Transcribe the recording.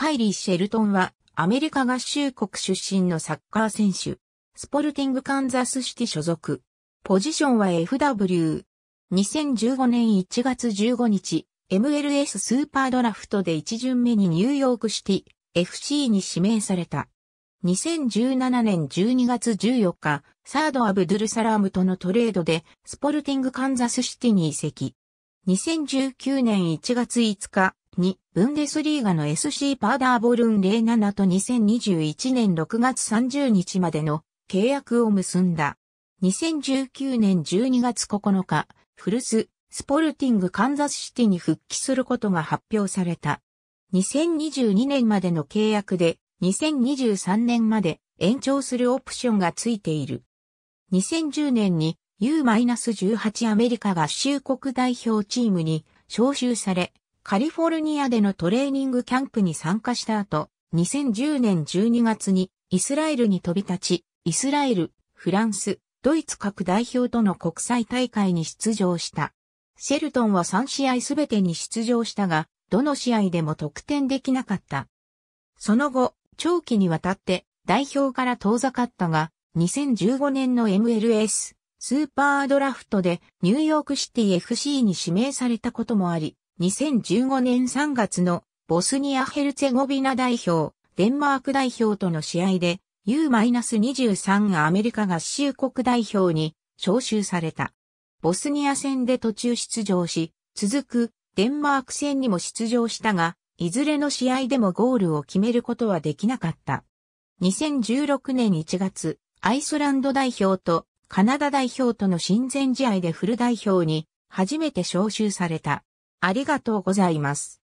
カイリー・シェルトンは、アメリカ合衆国出身のサッカー選手。スポルティングカンザスシティ所属。ポジションは FW。2015年1月15日、MLS スーパードラフトで1巡目にニューヨークシティ、FC に指名された。2017年12月14日、サードアブドゥルサラームとのトレードで、スポルティングカンザスシティに移籍。2019年1月5日、2、ブンデスリーガの SC パーダーボルン07と2021年6月30日までの契約を結んだ。2019年12月9日、フルスポルティングカンザスシティに復帰することが発表された。2022年までの契約で、2023年まで延長するオプションがついている。2010年に U-18 アメリカ合衆国代表チームに招集され、カリフォルニアでのトレーニングキャンプに参加した後、2010年12月にイスラエルに飛び立ち、イスラエル、フランス、ドイツ各代表との国際大会に出場した。シェルトンは3試合すべてに出場したが、どの試合でも得点できなかった。その後、長期にわたって代表から遠ざかったが、2015年の MLS スーパードラフトでニューヨークシティ FC に指名されたこともあり、2015年3月のボスニア・ヘルツェゴビナ代表、デンマーク代表との試合で U-23 アメリカ合衆国代表に招集された。ボスニア戦で途中出場し、続くデンマーク戦にも出場したが、いずれの試合でもゴールを決めることはできなかった。2016年1月、アイスランド代表とカナダ代表との親善試合でフル代表に初めて招集された。ありがとうございます。